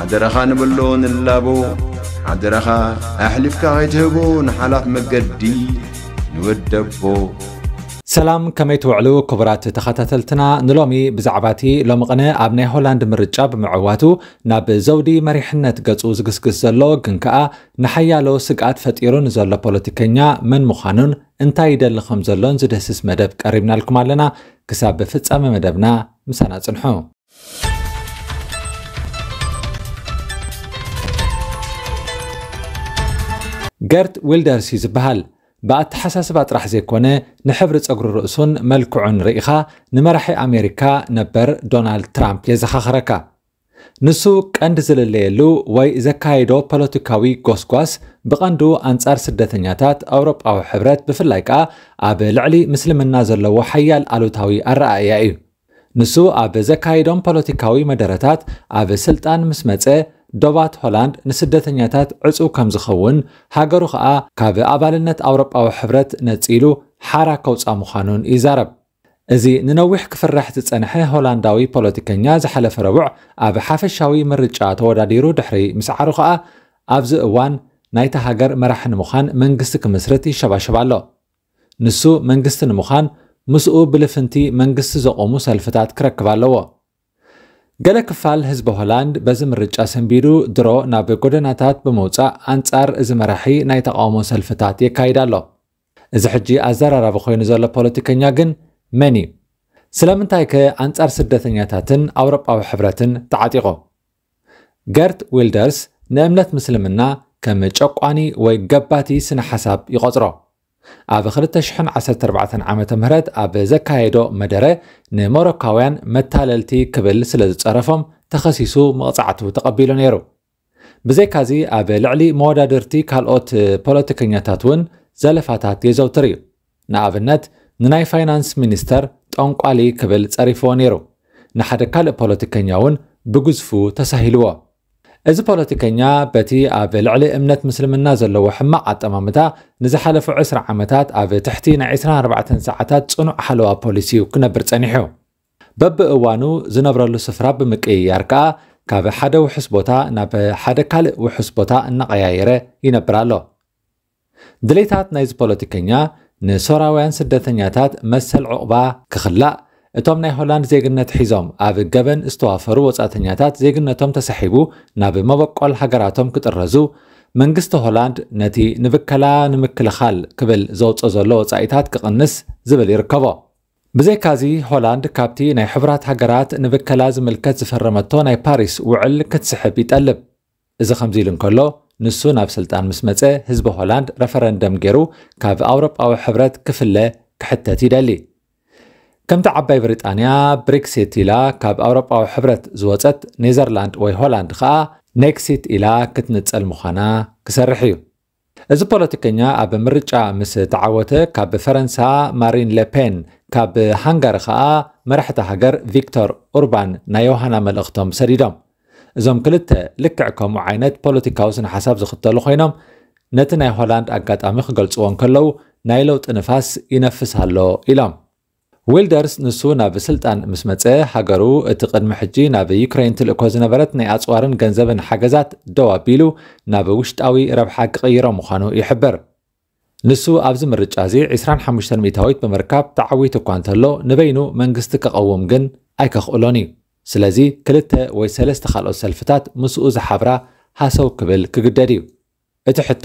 ሓደረኻ ንብሎ ንላቦ ሓደረኻ ኣሕሊፍካ ኸይትህቦ ንሓላፍ መገዲ ንወደቦ ሰላም ከመይ ትውዕሉ ክቡራት ተኸታተልትና ንሎሚ ብዛዕባ እቲ ሎሚ ቕነ ኣብ ናይ ሆላንድ ምርጫ ብምዕዋቱ ናብ ዘውዲ መሪሕነት ገጹ ዝግስግስ ዘሎ ግን ከኣ ንሓያሎ ስግኣት ፈጢሩ ንዘሎ ፖለቲከኛ መን ምዃኑን እንታይ ይደሊ ከም ዘሎን ዝደስስ መደብ ቀሪብናልኩም ኣለና ክሳብ ብፍጻሚ መደብና ምሳና ጽንሑ ገርት ዊልደርስ እዩ ዝበሃል ብኣተሓሳስባ ጥራሕ ዘይኮነ ንሕብሪ ፀጉሪ ርእሱን መልክዑን ርኢኻ ንመራሒ ኣሜሪካ ነበር ዶናልድ ትራምፕ የዘኻኽረካ ንሱ ቀንዲ ዝልለየሉ ወይ ዘካየዶ ፖለቲካዊ ጎስጓስ ብቐንዱ ኣንጻር ስደተኛታት ኣውሮጳዊ ሕብረት ብፍላይ ከኣ ኣብ ልዕሊ ምስልምና ዘለዎ ሓያል ኣሉታዊ ኣረኣእያ እዩ ንሱ ኣብ ዘካይዶም ፖለቲካዊ መደረታት ኣብ ስልጣን ምስ መፀ دوبات هولند نسدتنياتات عصو كم زخون هاجرو خا كاب أبالنت أوروبا وحبرت نتسيلو حارة كوتس أمخانون إزارب إذا ننوح كفرح تتصنحي هولنداوي بوليتيكنيا زحلف ربع أب حافشاوي مرجع توداديرو دحري مسعرو خا أبز أوان نايت هاجر مرحن مخان منقست كمسرتي شباشبالو نسو منقست مخان مسؤول بلفنتي منقست زقومو سلفتات كركبالو ገለ ክፋል ህዝቢ ሆላንድ በዚ ምርጫ ሰንቢዱ ድሮ ናብ ጎደናታት ብምውፃእ አንጻር እዚ መራሒ ናይ ተቃውሞ ሰልፍታት የካይድ ኣሎ እዚ ሕጂ ኣዘራራቢ ኮይኑ ዘሎ ፖለቲከኛ ግን መን እዩ ስለምንታይ ከ አንጻር ስደተኛታትን ኣውሮጳዊ ሕብረትን ተዓጢቖ ገርት ዊልደርስ ንእምነት ምስልምና ከም ጨቋኒ ወይ ገባቲ ስነ ሓሳብ ይቆፅሮ ኣብ 214 ዓ ም ኣብ ዘካየዶ መደረ ንሞሮካውያን መታለልቲ ክብል ስለ ዝጸረፎም ተኸሲሱ መቕጻዕቱ ተቐቢሉ ነይሩ ብዘይካዚ ኣብ ልዕሊ መወዳድርቲ ካልኦት ፖለቲከኛታት እውን ዘለፋታት የዘውትር እዩ ንኣብነት ንናይ ፋይናንስ ሚኒስተር ጠንቋሊ ክብል ጸሪፍዎ ነይሩ ንሓደ ካልእ ፖለቲከኛ እውን ብግዝፉ ተሳሂልዎ እዚ ፖለቲከኛ በቲ ኣብ ልዕሊ እምነት ምስልምና ዘለዎ ሕማቕ ኣጠማምታ ንዝሓለፉ 20 ዓመታት ኣብ ትሕቲ ናይ 24 ሰዓታት ፅኑዕ ሓለዋ ፖሊሲ ክነብር ፀኒሑ በብእዋኑ ዝነብረሉ ስፍራ ብምቅይያር ከኣ ካብ ሓደ ውሑስ ቦታ ናብ ሓደ ካልእ ውሑስ ቦታ እናቀያየረ ይነብር ኣሎ ድሌታት ናይዚ ፖለቲከኛ ንሶራውያን ስደተኛታት መሰል ዕቑባ ክኽላእ እቶም ናይ ሆላንድ ዜግነት ሒዞም ኣብ ገበን ዝተዋፈሩ ወጻእተኛታት ዜግነቶም ተሳሒቡ ናብ መበቆል ሃገራቶም ክጥረዙ መንግስቲ ሆላንድ ነቲ ንብከላ ንምክልኻል ክብል ዘውፅ ዘሎ ወፃኢታት ክቕንስ ዝብል ይርከቦ ብዘይካዚ ሆላንድ ካብቲ ናይ ሕቡራት ሃገራት ንብከላ ዝምልከት ዝፈረመቶ ናይ ፓሪስ ውዕል ክትስሕብ ይጠልብ እዚ ከምዚ ኢሉ እንከሎ ንሱ ናብ ስልጣን ምስ መፀ ህዝቢ ሆላንድ ረፈረንደም ገይሩ ካብ ኣውሮጳዊ ሕብረት ክፍለ ክሕተት ይደሊ كم تعبي بريطانيا بريكسيت إلى كاب أوروبا أو حبرة زوجت نيزرلاند وي هولاند خا نيكسيت إلى كتنتس المخانة كسرحيو إذا بولتيكينيا أب مرجع مس تعوته كاب فرنسا مارين لبين كاب هنغر خا مرحة هجر فيكتور أوربان نيوهانا ملغتهم سريدهم إذا مكلتة لكعكم وعينات بولتيكاوسن حساب زخطة لخينام نتنا هولاند أقات أميخ قلتوان كلو نايلوت نفاس ينفس هلو إلام ዊልደርስ ንሱ ናብ ስልጣን ምስ መፀ ሃገሩ እቲ ቅድሚ ሕጂ ናብ ዩክሬን ትልእኮ ዝነበረት ናይ ኣፅዋርን ገንዘብን ሓገዛት ደው ኣቢሉ ናብ ውሽጣዊ ረብሓ ክቕይሮ ምዃኑ ይሕብር ንሱ ኣብዚ ምርጫ እዚ 25 ሚታዊት ብምርካብ ተዓዊት እኳ እንተሎ ንበይኑ መንግስቲ ከቐውም ግን ኣይከኽእሎን እዩ ስለዚ ክልተ ወይ ሰለስተ ካልኦት ሰልፍታት ምስኡ ዝሓብራ ሃሰው ክብል ክግደድ እዩ እቲ ሕቶ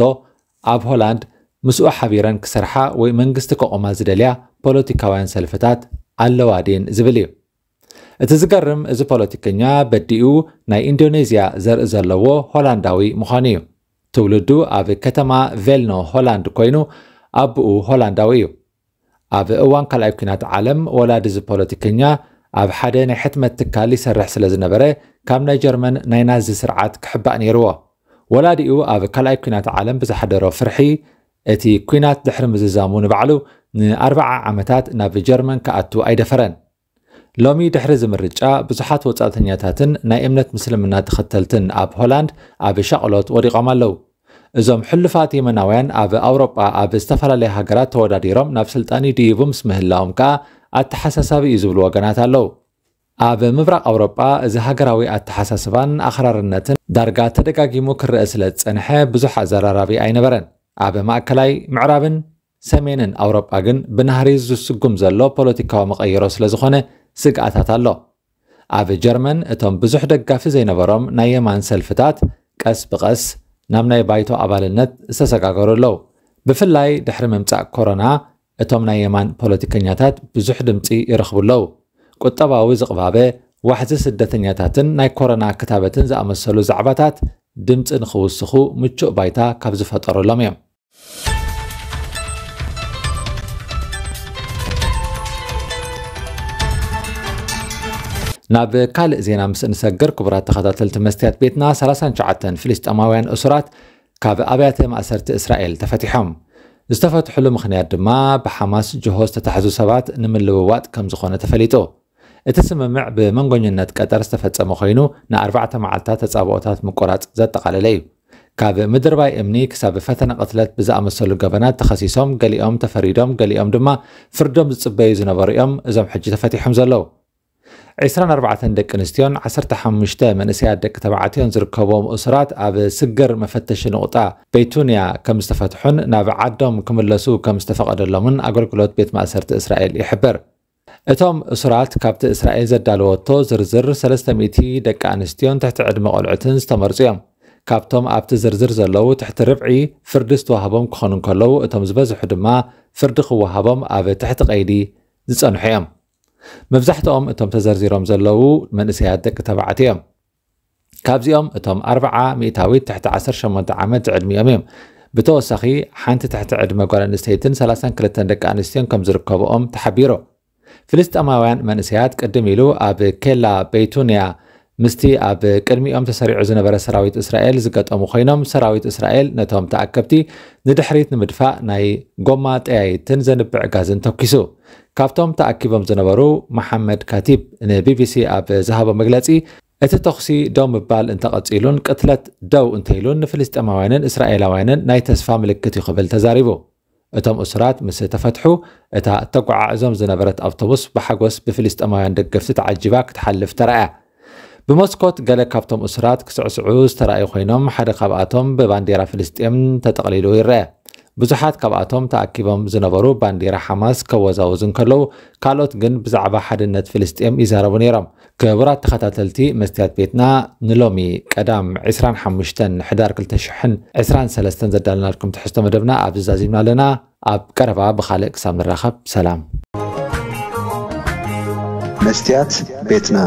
ኣብ ሆላንድ ምስኡ ሓቢረን ክሰርሓ ወይ መንግስቲ ከቆማ ዝደልያ ፖለቲካውያን ሰልፍታት ኣለዋ ድን ዝብል እዩ እቲ ዝገርም እዚ ፖለቲከኛ በዲኡ ናይ ኢንዶኔዝያ ዘርኢ ዘለዎ ሆላንዳዊ ምዃኑ እዩ ትውልዱ ኣብ ከተማ ቬልኖ ሆላንድ ኮይኑ ኣብኡ ሆላንዳዊ እዩ ኣብ እዋን ካልኣይ ኩናት ዓለም ወላዲ እዚ ፖለቲከኛ ኣብ ሓደ ናይ ሕትመት ትካል ይሰርሕ ስለ ዝነበረ ካብ ናይ ጀርመን ናይ ናዚ ስርዓት ክሕባእ ነይርዎ ወላዲኡ ኣብ ካልኣይ ኩናት ዓለም ብዝሓደሮ ፍርሒ እቲ ኩናት ድሕሪ ምዝዛሙ ንባዕሉ ንኣርበዓ ዓመታት ናብ ጀርመን ክኣቱ ኣይደፈረን ሎሚ ድሕሪ ዝምርጫ ብዙሓት ወፃእተኛታትን ናይ እምነት ምስልምና ተኸተልትን ኣብ ሆላንድ ኣብ ሸቕሎት ወዲቖም ኣለው እዞም ሕልፋት የመናውያን ኣብ ኣውሮጳ ኣብ ዝተፈላለዩ ሃገራት ተወዳዲሮም ናብ ስልጣኒ ድይቡ ምስ ምህላዎም ከኣ ኣተሓሳሳቢ እዩ ዝብሉ ወገናት ኣለው ኣብ ምብራቅ ኣውሮጳ እዚ ሃገራዊ ኣተሓሳስባን ኣኽራርነትን ዳርጋ ተደጋጊሙ ክርአ ስለ ዝፀንሐ ብዙሕ ኣዘራራቢ ኣይነበረን ኣብ ማእከላይ ምዕራብን ሰሜንን ኣውሮጳ ግን ብናህሪ ዝስጉም ዘሎ ፖለቲካዊ መቐይሮ ስለ ዝኾነ ስግኣታት ኣሎ ኣብ ጀርመን እቶም ብዙሕ ደጋፊ ዘይነበሮም ናይ የማን ሰልፍታት ቀስ ብቐስ ናብ ናይ ባይቶ ኣባልነት ዝተሰጋገሩ ኣለው ብፍላይ ድሕሪ ምምፃእ ኮሮና እቶም ናይ የማን ፖለቲከኛታት ብዙሕ ድምፂ ይረኽቡ ኣለው ቁጠባዊ ዝቕባበ ዋሕዚ ስደተኛታትን ናይ ኮሮና ክታበትን ዝኣመሰሉ ዛዕባታት ድምፂ ንኽውስኹ ምቹእ ባይታ ካብ ዝፈጠረሎም እዮም ናብ ካልእ ዜና ምስ እንሰግር ክቡራት ተኸታተልቲ መስትያት ቤትና 39 ፍልስጥማውያን እስራት ካብ ኣብያተ ማእሰርቲ እስራኤል ተፈቲሖም ዝተፈትሕሉ ምኽንያት ድማ ብሓማስ ጅሆ ዝተታሕዙ ሰባት ንምልውዋጥ ከም ዝኾነ ተፈሊጡ እቲ ስምምዕ ብመንጎኝነት ቀጠር ዝተፈጸመ ኮይኑ ንኣርባዕተ መዓልትታት ተጻብኦታት ምቆራጽ ዘጠቓለለ እዩ ካብ ምድርባይ እምኒ ክሳብ ፈተነ ቅትለት ብዝኣመሰሉ ገበናት ተኸሲሶም ገሊኦም ተፈሪዶም ገሊኦም ድማ ፍርዶም ዝጽበዩ ዝነበሩ እዮም እዞም ሕጂ ተፈቲሖም ዘለዉ 24 ደቂ ኣንስትዮን 15 መንእሰያት ደቂ ተባዕትዮን ዝርከቦም እሱራት ኣብ ስግር መፈተሺ ንቑጣ ቤቱንያ ከም ዝተፈትሑን ናብ ዓዶም ክምለሱ ከም ዝተፈቐደሎምን ኣገልግሎት ቤት ማእሰርቲ እስራኤል ይሕብር እቶም እሱራት ካብቲ እስራኤል ዘዳለወቶ ዝርዝር 300 ደቂ ኣንስትዮን ትሕቲ ዕድመ ቆልዑትን ዝተመርፁ እዮም ካብቶም ኣብቲ ዝርዝር ዘለዉ ትሕቲ ርብዒ ፍርዲ ዝተዋህቦም ክኾኑ እንከለዉ እቶም ዝበዝሑ ድማ ፍርዲ ክወሃቦም ኣብ ትሕቲ ቀይዲ ዝጸንሑ እዮም مفزحتهم اتهم تزرزيرهم زلو من سيادتك تبعتهم كابزيهم اتهم أربعة ميتاويت تحت عشر شمونت عمد علمي أميم بتوسخي حانت تحت عدم قول انستيتن سلاسان كلتن دك انستيون كم زركوبهم تحبيرو فلست أماوان من سياد قدميلو أب كلا بيتونيا مستي أب كلمي أم تساري تسريع زنبرة سراويت إسرائيل زقت أمو خينام سراويت إسرائيل نتهم تأكبتي ندحريت نمدفع ناي قومات أي تنزن بعقازن توكيسو كافتم تأكيبم زنبرو محمد كاتيب ان بي بي سي اب زهاب مغلاتي اتي تخسي دو مبال انتقاد ايلون قتلت دو انتيلون فلسط اموانن اسرائيل اموانن ناي تسفا ملكتي قبل تزاريبو اتم اسرات مس تفتحو اتا تقع عزم زنبرت ابتوس بحقوس بفلسط اموان دقفت تعجباك تحلف ترأى بمسكوت قال كابتم اسرات كسعسعوز ترأي خينام حدقاباتهم ببانديرا فلسطين تتقليلو الرأى ብዙሓት ካብኣቶም ተኣኪቦም ዝነበሩ ባንዴራ ሓማስ ከወዛውዙ እንከለዉ ካልኦት ግን ብዛዕባ ሓድነት ፍልስጥኤም ይዛረቡ ነይሮም ክቡራት ተኸታተልቲ መስትያት ቤትና ንሎሚ ቀዳም 25 ሕዳር 223 ዘዳለናልኩም ትሕዝቶ መደብና ኣብ ዝዛዚምና ኣለና ኣብ ቀረባ ብካልእ ክሳብ ንራኸብ ሰላም መስትያት ቤትና